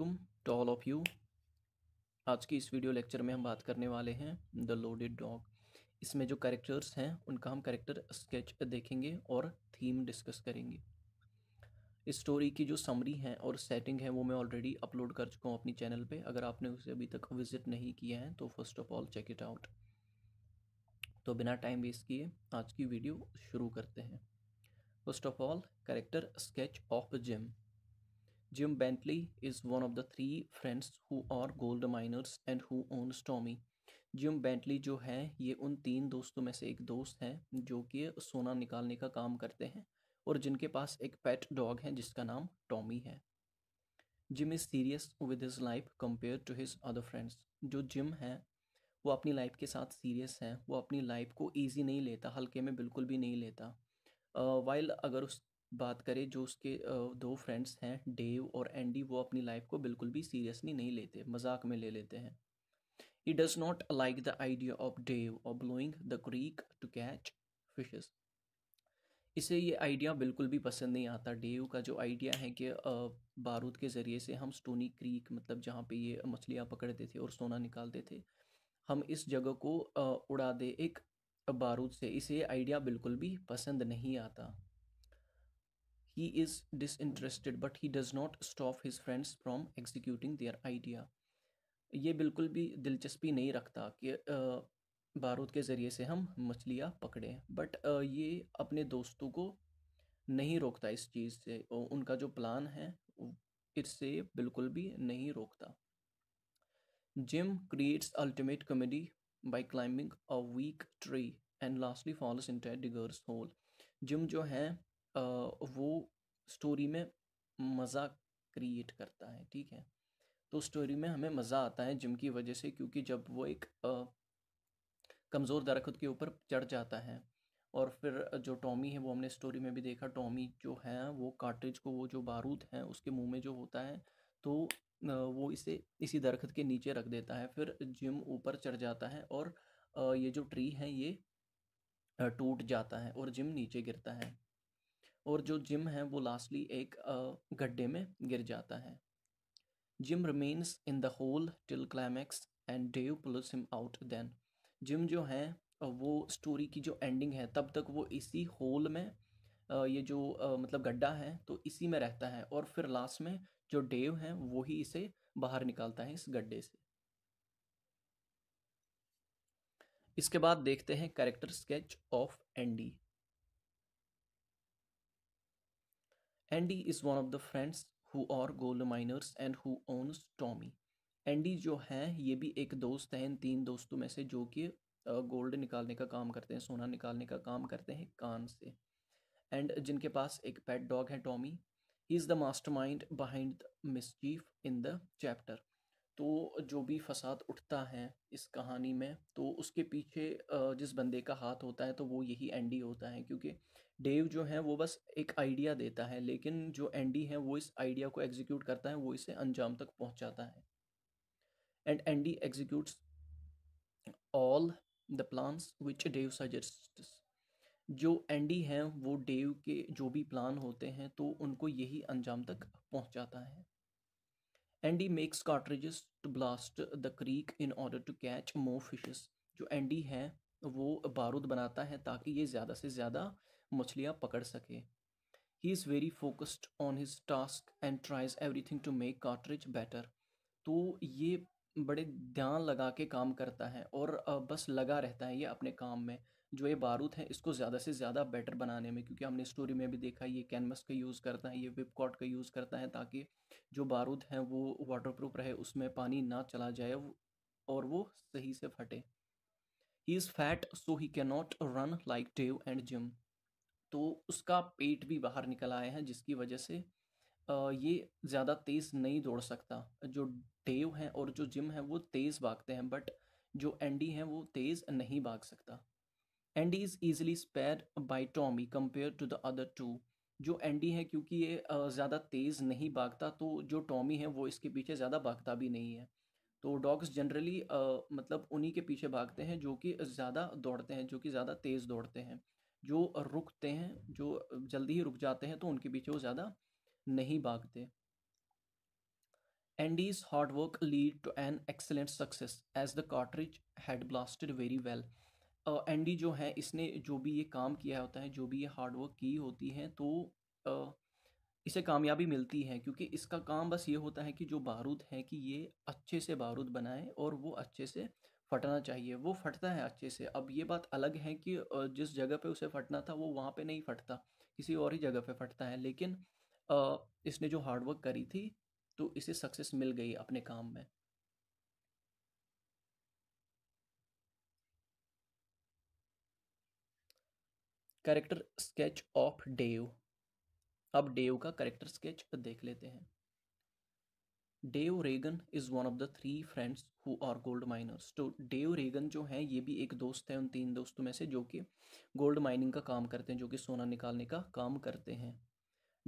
वालेकुम to all of you आज की इस वीडियो लेक्चर में हम बात करने वाले हैं द लोडेड डॉग इसमें जो करेक्टर्स हैं उनका हम करेक्टर स्केच देखेंगे और थीम डिस्कस करेंगे इस स्टोरी की जो समरी है और सेटिंग है वो मैं ऑलरेडी अपलोड कर चुका हूँ अपनी चैनल पे अगर आपने उसे अभी तक विजिट नहीं किया है तो first of all check it out तो बिना टाइम वेस्ट किए आज की वीडियो शुरू करते हैं first of all character sketch of Jim Jim Bentley is one of the three friends who are gold miners and who owns Tommy. Jim Bentley जो है ये उन तीन दोस्तों में से एक दोस्त हैं जो कि सोना निकालने का काम करते हैं और जिनके पास एक पेट डॉग है जिसका नाम टॉमी है Jim is serious with his life compare to his other friends जो जिम है वो अपनी लाइफ के साथ सीरियस है वो अपनी लाइफ को ईजी नहीं लेता हल्के में बिल्कुल भी नहीं लेता वाइल uh, अगर उस बात करें जो उसके दो फ्रेंड्स हैं डेव और एंडी वो अपनी लाइफ को बिल्कुल भी सीरियसली नहीं लेते मजाक में ले लेते हैं he does not like the idea of Dave और blowing the creek to catch fishes इसे ये आइडिया बिल्कुल भी पसंद नहीं आता डेव का जो आइडिया है कि बारूद के ज़रिए से हम स्टोनी क्रीक मतलब जहाँ पे ये मछलियाँ पकड़ते थे और सोना निकालते थे हम इस जगह को उड़ा दे एक बारूद से इसे आइडिया बिल्कुल भी पसंद नहीं आता He is disinterested but he does not stop his friends from executing their idea. ये बिल्कुल भी दिलचस्पी नहीं रखता कि बारूद के ज़रिए से हम मछलियाँ पकड़ें बट ये अपने दोस्तों को नहीं रोकता इस चीज़ से और उनका जो प्लान है इससे बिल्कुल भी नहीं रोकता Jim creates ultimate comedy by climbing a weak tree and lastly falls in diggers hole Jim जो है वो स्टोरी में मज़ा क्रिएट करता है ठीक है तो स्टोरी में हमें मज़ा आता है जिम की वजह से क्योंकि जब वो एक कमज़ोर दरख्त के ऊपर चढ़ जाता है और फिर जो टॉमी है वो हमने स्टोरी में भी देखा टॉमी जो है वो कार्टेज को वो जो बारूद है उसके मुंह में जो होता है तो वो इसे इसी दरख्त के नीचे रख देता है फिर जिम ऊपर चढ़ जाता है और ये जो ट्री है ये टूट जाता है और जिम नीचे गिरता है और जो जिम है वो लास्टली एक गड्ढे में गिर जाता है Jim remains in the hole till climax and Dave pulls him out then Jim जो है वो स्टोरी की जो एंडिंग है तब तक वो इसी होल में ये जो मतलब गड्ढा है तो इसी में रहता है और फिर लास्ट में जो डेव है वो ही इसे बाहर निकालता है इस गड्ढे से इसके बाद देखते हैं character sketch of Andy Andy is one of the friends who are gold miners and who owns Tommy Andy जो हैं ये भी एक दोस्त हैं इन तीन दोस्तों में से जो कि गोल्ड निकालने का काम करते हैं सोना निकालने का काम करते हैं कान से एंड जिनके पास एक पेट डॉग है Tommy he is the master mind behind the mischief in the chapter तो जो भी फसाद उठता है इस कहानी में तो उसके पीछे जिस बंदे का हाथ होता है तो वो यही एंडी होता है क्योंकि डेव जो है वो बस एक आइडिया देता है लेकिन जो एंडी है वो इस आइडिया को एग्जीक्यूट करता है वो इसे अंजाम तक पहुंचाता है and Andy executes all the plans which Dave suggest जो एंडी हैं वो डेव के जो भी प्लान होते हैं तो उनको यही अंजाम तक पहुंचाता है Andy makes cartridges to blast the creek in order to catch more fishes जो एंडी है वो बारूद बनाता है ताकि ये ज़्यादा से ज़्यादा मछलियाँ पकड़ सके he is very focused on his task and tries every thing to make cartridge better तो ये बड़े ध्यान लगा के काम करता है और बस लगा रहता है ये अपने काम में जो ये बारूद है इसको ज़्यादा से ज़्यादा बेटर बनाने में क्योंकि हमने स्टोरी में भी देखा ये कैनवस का यूज़ करता है ये विपकॉट का यूज़ करता है ताकि जो बारूद हैं वो वाटरप्रूफ रहे उसमें पानी ना चला जाए और वो सही से फटे he is fat so he can not run like Dave and Jim तो उसका पेट भी बाहर निकल आया है जिसकी वजह से ये ज़्यादा तेज़ नहीं दौड़ सकता जो डेव हैं और जो जिम हैं वो तेज़ भागते हैं बट जो एंडी हैं वो तेज़ नहीं भाग सकता Andy is easily spare by Tommy compare to the other two जो एंडी है क्योंकि ये ज़्यादा तेज़ नहीं भागता तो जो टॉमी है वो इसके पीछे ज़्यादा भागता भी नहीं है तो डॉग्स जनरली मतलब उन्हीं के पीछे भागते हैं जो कि ज़्यादा दौड़ते हैं जो कि ज़्यादा तेज़ दौड़ते हैं जो रुकते हैं जो जल्दी ही रुक जाते हैं तो उनके पीछे वो ज़्यादा नहीं भागते Andy's hard lead to an excellent success as the the had blasted very well well. Andy जो है इसने जो भी ये काम किया होता है जो भी ये हार्डवर्क की होती है तो इसे कामयाबी मिलती है क्योंकि इसका काम बस ये होता है कि जो बारूद है कि ये अच्छे से बारूद बनाए और वो अच्छे से फटना चाहिए वो फटता है अच्छे से अब ये बात अलग है कि जिस जगह पे उसे फटना था वो वहाँ पे नहीं फटता किसी और ही जगह पे फटता है लेकिन इसने जो हार्डवर्क करी थी तो इसे सक्सेस मिल गई अपने काम में करेक्टर स्केच ऑफ डेव अब डेव का करेक्टर स्केच देख लेते हैं Dave Regan is one of the three friends who are gold miners तो डेव रेगन जो हैं ये भी एक दोस्त है उन तीन दोस्तों में से जो कि गोल्ड माइनिंग का काम करते हैं जो कि सोना निकालने का काम करते हैं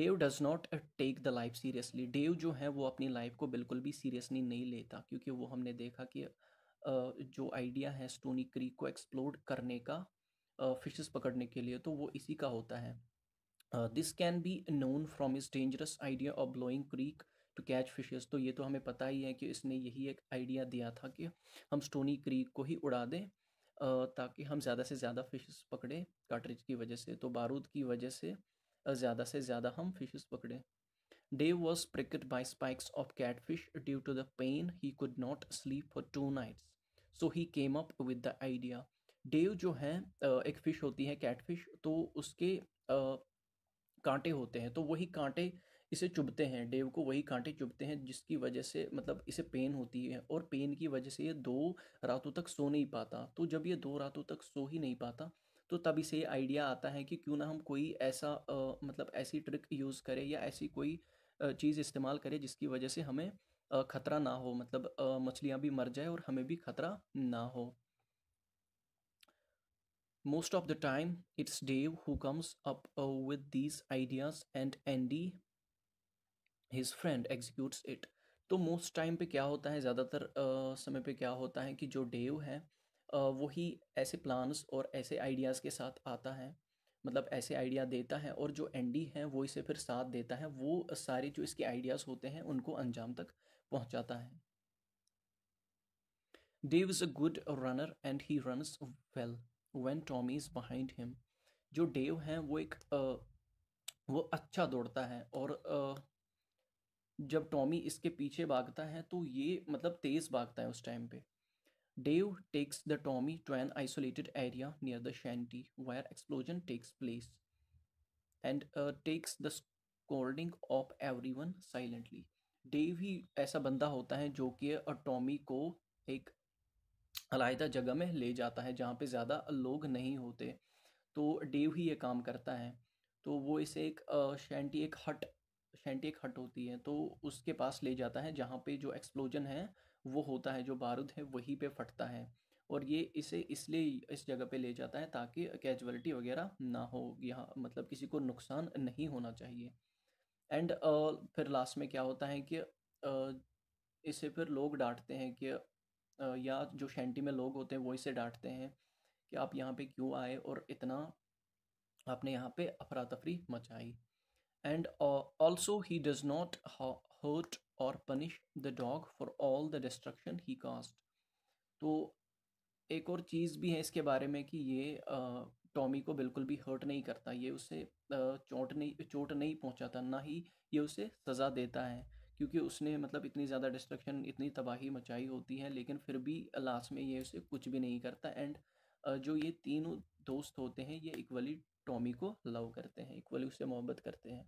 Dave does not take the life seriously Dave जो है वो अपनी लाइफ को बिल्कुल भी सीरियसली नहीं लेता क्योंकि वो हमने देखा कि जो आइडिया है स्टोनी क्रीक को एक्सप्लोर करने का फिशेस पकड़ने के लिए तो वो इसी का होता है this can be known from his dangerous idea of blowing creek to catch fishes तो ये तो हमें पता ही है कि इसने यही एक आइडिया दिया था कि हम स्टोनी क्रीक को ही उड़ा दें ताकि हम ज़्यादा से ज़्यादा फिशेस पकड़ें काटरेज की वजह से तो बारूद की वजह से ज़्यादा से ज़्यादा हम फिशेस पकड़ें was was by spikes of cat fish due to the pain he could not sleep for two nights so he came up with the idea Dave जो है एक फ़िश होती है कैटफिश तो उसके कांटे होते हैं तो वही कांटे इसे चुभते हैं डेव को वही कांटे चुभते हैं जिसकी वजह से मतलब इसे पेन होती है और पेन की वजह से ये दो रातों तक सो नहीं पाता तो जब ये दो रातों तक सो ही नहीं पाता तो तब इसे ये आइडिया आता है कि क्यों ना हम कोई ऐसा आ, मतलब ऐसी ट्रिक यूज़ करें या ऐसी कोई चीज़ इस्तेमाल करें जिसकी वजह से हमें ख़तरा ना हो मतलब मछलियाँ भी मर जाए और हमें भी ख़तरा ना हो most of the time it's dave who comes up uh, with these ideas and andy his friend executes it तो मोस्ट टाइम पे क्या होता है ज़्यादातर uh, समय पे क्या होता है कि जो डेव है uh, वही ऐसे प्लान्स और ऐसे आइडियाज़ के साथ आता है मतलब ऐसे आइडिया देता है और जो एंडी है वो इसे फिर साथ देता है वो uh, सारे जो इसके आइडियाज़ होते हैं उनको अंजाम तक पहुंचाता है Dave is a good runner and he runs well when Tommy is behind him जो डेव है वो एक वो अच्छा दौड़ता है और जब टॉमी इसके पीछे भागता है तो ये मतलब तेज़ भागता है उस टाइम पे Dave takes the Tommy to an isolated area near the shanty where explosion takes place and takes the scolding of every one silently Dave ही ऐसा बंदा होता है जो कि टॉमी को एक अलायदा जगह में ले जाता है जहाँ पे ज़्यादा लोग नहीं होते तो डेव ही ये काम करता है तो वो इसे एक शैंटी एक हट शैंटी एक हट होती है तो उसके पास ले जाता है जहाँ पे जो एक्सप्लोजन है वो होता है जो बारूद है वहीं पे फटता है और ये इसे इसलिए इस जगह पे ले जाता है ताकि कैजुअलिटी वगैरह ना हो यहाँ मतलब किसी को नुकसान नहीं होना चाहिए एंड uh, फिर लास्ट में क्या होता है कि uh, इसे फिर लोग डांटते हैं कि या जो शेंटी में लोग होते हैं वो इसे डांटते हैं कि आप यहाँ पे क्यों आए और इतना आपने यहाँ पे अफरा तफरी मचाई and also he does not hurt or punish the dog for all the destruction he caused तो एक और चीज़ भी है इसके बारे में कि ये टॉमी को बिल्कुल भी हर्ट नहीं करता ये उसे चोट नहीं चोट नहीं पहुँचाता ना ही ये उसे सज़ा देता है क्योंकि उसने मतलब इतनी ज़्यादा डिस्ट्रक्शन इतनी तबाही मचाई होती है लेकिन फिर भी लास्ट में ये उसे कुछ भी नहीं करता एंड जो ये तीनों दोस्त होते हैं ये इक्वली टॉमी को लव करते हैं इक्वली उससे मोहब्बत करते हैं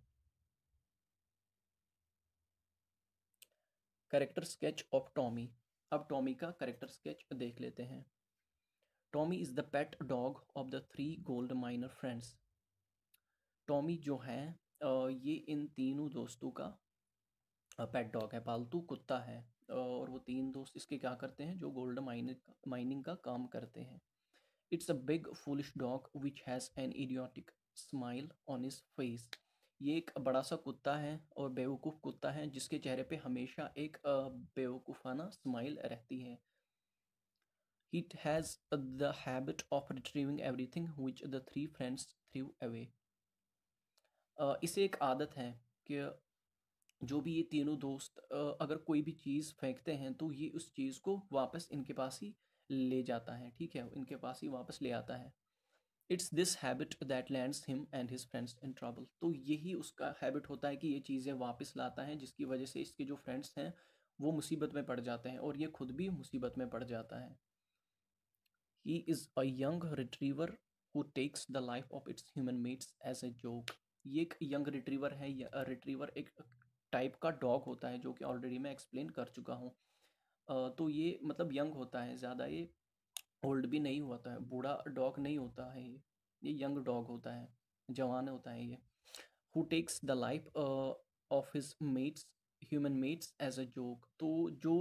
करेक्टर स्केच ऑफ टॉमी अब टॉमी का करेक्टर स्केच देख लेते हैं Tommy is the pet dog of the three gold miner friends Tommy जो है ये इन तीनों दोस्तों का पेट डॉग है पालतू कुत्ता है और वो तीन दोस्त इसके क्या करते हैं जो गोल्ड माइनिंग माइनिंग का काम करते हैं it's a big foolish dog which has an idiotic smile on his face ये एक बड़ा सा कुत्ता है और बेवकूफ़ कुत्ता है जिसके चेहरे पे हमेशा एक बेवकूफ़ाना स्माइल रहती है it has the habit of retrieving everything which the three friends threw away इसे एक आदत है कि जो भी ये तीनों दोस्त अगर कोई भी चीज़ फेंकते हैं तो ये उस चीज़ को वापस इनके पास ही ले जाता है ठीक है इनके पास ही वापस ले आता है it's this habit that lands him and his friends in trouble तो यही उसका हैबिट होता है कि ये चीज़ें वापस लाता है जिसकी वजह से इसके जो फ्रेंड्स हैं वो मुसीबत में पड़ जाते हैं और ये खुद भी मुसीबत में पड़ जाता है he is a young retriever who takes the life of its human mates as a joke ये एक यंग रिट्रीवर है रिट्रीवर एक टाइप का डॉग होता है जो कि ऑलरेडी मैं एक्सप्लेन कर चुका हूँ तो ये मतलब यंग होता है ज़्यादा ये ओल्ड भी नहीं होता है बूढ़ा डॉग नहीं होता है ये ये यंग डॉग होता है जवान होता है ये who takes the life of his mates human mates as a joke तो जो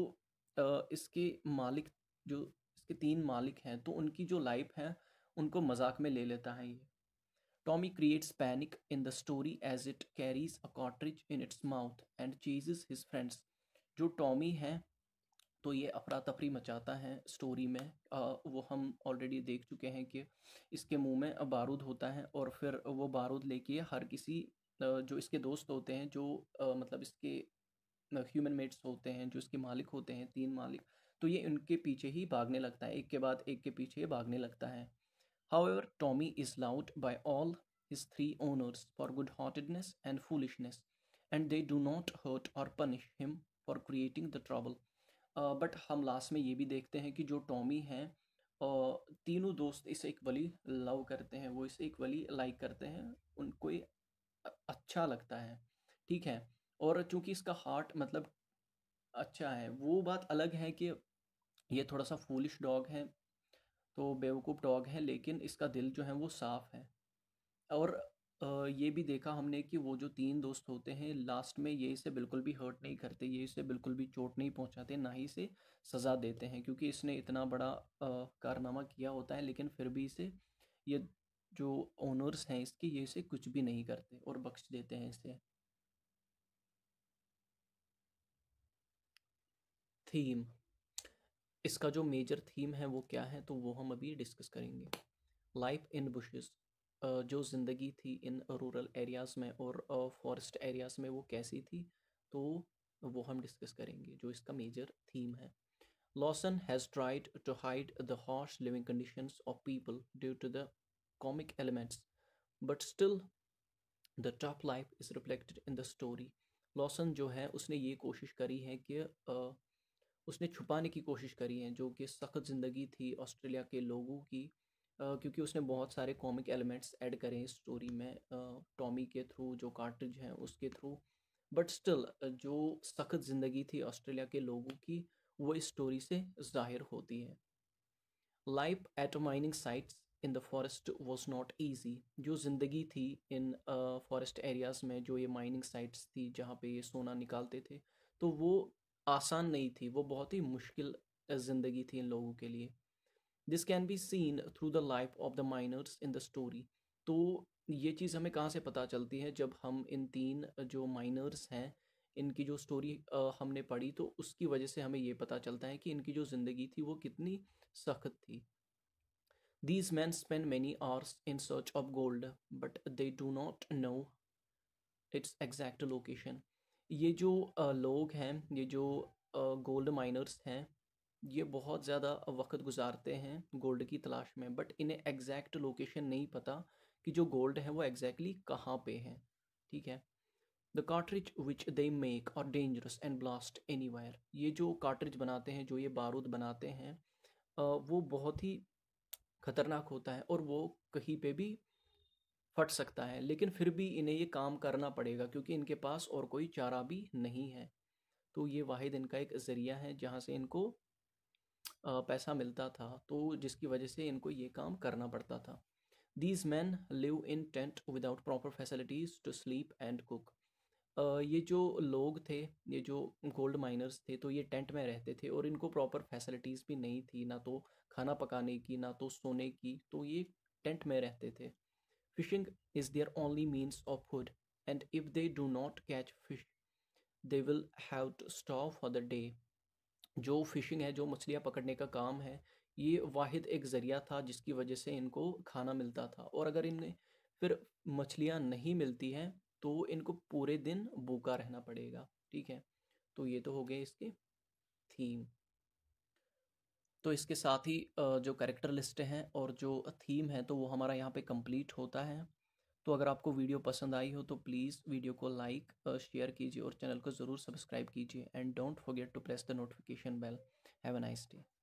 uh, इसके मालिक जो इसके तीन मालिक हैं तो उनकी जो लाइफ है उनको मजाक में ले लेता है ये Tommy creates panic in the story as it carries a cartridge in its mouth and chases his friends. जो टॉमी हैं तो ये अफरा तफरी मचाता है स्टोरी में आ, वो हम ऑलरेडी देख चुके हैं कि इसके मुँह में बारूद होता है और फिर वो बारूद लेके हर किसी जो इसके दोस्त होते हैं जो आ, मतलब इसके ह्यूमन मेट्स होते हैं जो इसके मालिक होते हैं तीन मालिक तो ये उनके पीछे ही भागने लगता है एक के बाद एक के पीछे भागने लगता है However, Tommy is loved by all his three owners for good heartedness and foolishness, and they do not hurt or punish him for creating the trouble. But uh, हम लास्ट में ये भी देखते हैं कि जो टॉमी है uh, तीनों दोस्त इसे इक्वली लव करते हैं वो इसे इक्वली लाइक करते हैं उनको अच्छा लगता है ठीक है और चूंकि इसका हार्ट मतलब अच्छा है वो बात अलग है कि ये थोड़ा सा फूलिश डॉग है तो बेवकूफ़ डॉग है लेकिन इसका दिल जो है वो साफ़ है और ये भी देखा हमने कि वो जो तीन दोस्त होते हैं लास्ट में ये इसे बिल्कुल भी हर्ट नहीं करते ये इसे बिल्कुल भी चोट नहीं पहुंचाते ना ही इसे सज़ा देते हैं क्योंकि इसने इतना बड़ा कारनामा किया होता है लेकिन फिर भी इसे ये जो ओनर्स हैं इसके ये इसे कुछ भी नहीं करते और बख्श देते हैं इसे थीम इसका जो मेजर थीम है वो क्या है तो वो हम अभी डिस्कस करेंगे लाइफ इन बुशेस जो ज़िंदगी थी इन रूरल एरियाज़ में और फॉरेस्ट एरियाज़ में वो कैसी थी तो वो हम डिस्कस करेंगे जो इसका मेजर थीम है Lawson has tried to hide the harsh living conditions of people due to the comic elements but still the tough life is reflected in the story Lawson जो है उसने ये कोशिश करी है कि uh, उसने छुपाने की कोशिश करी है जो कि सख्त ज़िंदगी थी ऑस्ट्रेलिया के लोगों की क्योंकि उसने बहुत सारे कॉमिक एलिमेंट्स ऐड करे हैं स्टोरी में टॉमी के थ्रू जो कार्ट्रिज हैं उसके थ्रू बट स्टिल जो सख्त ज़िंदगी थी ऑस्ट्रेलिया के लोगों की वो इस स्टोरी से जाहिर होती है life at mining sites in the forest was not easy जो ज़िंदगी थी इन फॉरेस्ट एरियाज़ में जो ये माइनिंग साइट्स थी जहाँ पे ये सोना निकालते थे तो वो आसान नहीं थी वो बहुत ही मुश्किल ज़िंदगी थी इन लोगों के लिए this can be seen through the life of the miners in the story तो ये चीज़ हमें कहाँ से पता चलती है जब हम इन तीन जो माइनर्स हैं इनकी जो स्टोरी हमने पढ़ी तो उसकी वजह से हमें ये पता चलता है कि इनकी जो ज़िंदगी थी वो कितनी सख्त थी these men spend many hours in search of gold but they do not know its exact location ये जो लोग हैं ये जो गोल्ड माइनर्स हैं ये बहुत ज़्यादा वक्त गुजारते हैं गोल्ड की तलाश में बट इन्हें एग्जैक्ट लोकेशन नहीं पता कि जो गोल्ड है वो एग्जैक्टली कहाँ पे है ठीक है the cartridge which they make are dangerous and blast anywhere ये जो काटरेज बनाते हैं जो ये बारूद बनाते हैं वो बहुत ही खतरनाक होता है और वो कहीं पे भी फट सकता है लेकिन फिर भी इन्हें ये काम करना पड़ेगा क्योंकि इनके पास और कोई चारा भी नहीं है तो ये वाहिद इनका एक ज़रिया है जहाँ से इनको पैसा मिलता था तो जिसकी वजह से इनको ये काम करना पड़ता था these men live in tent without proper facilities to sleep and cook ये जो लोग थे ये जो गोल्ड माइनर्स थे तो ये टेंट में रहते थे और इनको प्रॉपर फैसिलिटीज़ भी नहीं थी ना तो खाना पकाने की ना तो सोने की तो ये टेंट में रहते थे Fishing is their only means of food, and if they do not catch fish, they will have to stop for the day. जो फिशिंग है जो मछलियाँ पकड़ने का काम है ये वाहिद एक ज़रिया था जिसकी वजह से इनको खाना मिलता था और अगर इन्हें फिर मछलियाँ नहीं मिलती हैं तो इनको पूरे दिन भूखा रहना पड़ेगा ठीक है तो ये तो हो गए इसके थीम तो इसके साथ ही जो करेक्टर लिस्ट हैं और जो थीम है तो वो हमारा यहाँ पे कंप्लीट होता है तो अगर आपको वीडियो पसंद आई हो तो प्लीज़ वीडियो को लाइक शेयर कीजिए और चैनल को ज़रूर सब्सक्राइब कीजिए and don't forget to press the notification bell have a nice day